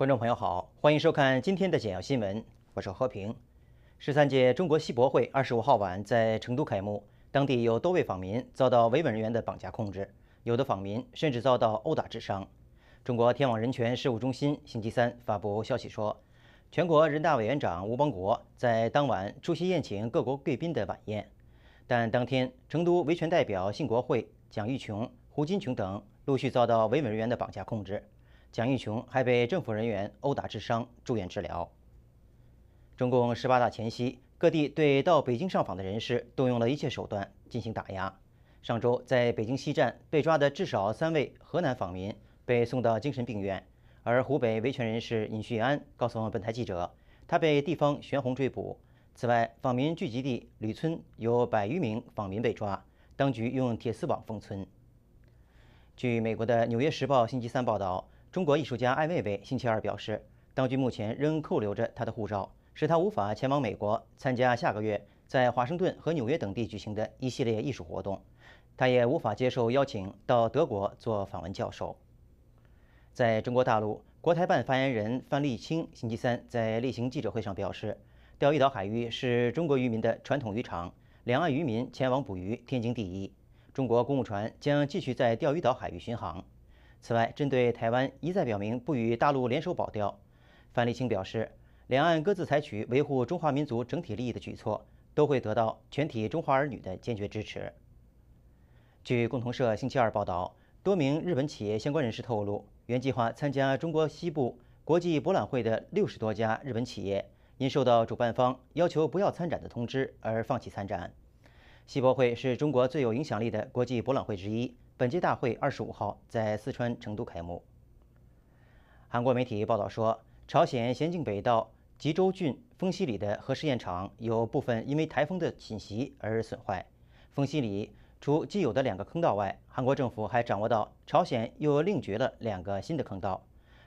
观众朋友好，欢迎收看今天的简要新闻，我是和平。十三届中国西博会二十五号晚在成都开幕，当地有多位访民遭到维稳人员的绑架控制，有的访民甚至遭到殴打致伤。中国天网人权事务中心星期三发布消息说，全国人大委员长吴邦国在当晚出席宴请各国贵宾的晚宴，但当天成都维权代表信国会蒋玉琼、胡金琼等陆续遭到维稳人员的绑架控制。蒋义琼还被政府人员殴打致伤，住院治疗。中共十八大前夕，各地对到北京上访的人士动用了一切手段进行打压。上周在北京西站被抓的至少三位河南访民被送到精神病院，而湖北维权人士尹旭安告诉本台记者，他被地方悬红追捕。此外，访民聚集地吕村有百余名访民被抓，当局用铁丝网封村。据美国的《纽约时报》星期三报道。中国艺术家艾未未星期二表示，当局目前仍扣留着他的护照，使他无法前往美国参加下个月在华盛顿和纽约等地举行的一系列艺术活动。他也无法接受邀请到德国做访问教授。在中国大陆，国台办发言人范丽青星期三在例行记者会上表示，钓鱼岛海域是中国渔民的传统渔场，两岸渔民前往捕鱼天经地义。中国公务船将继续在钓鱼岛海域巡航。此外，针对台湾一再表明不与大陆联手保钓，范丽青表示，两岸各自采取维护中华民族整体利益的举措，都会得到全体中华儿女的坚决支持。据共同社星期二报道，多名日本企业相关人士透露，原计划参加中国西部国际博览会的六十多家日本企业，因受到主办方要求不要参展的通知而放弃参展。西博会是中国最有影响力的国际博览会之一。本届大会二十五号在四川成都开幕。韩国媒体报道说，朝鲜咸镜北道吉州郡丰西里的核试验场有部分因为台风的侵袭而损坏。丰西里除既有的两个坑道外，韩国政府还掌握到朝鲜又另掘了两个新的坑道。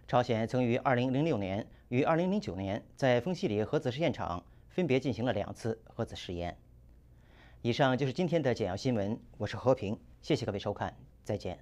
朝鲜曾于二零零六年与二零零九年在丰西里核子试验场分别进行了两次核子试验。以上就是今天的简要新闻，我是和平，谢谢各位收看，再见。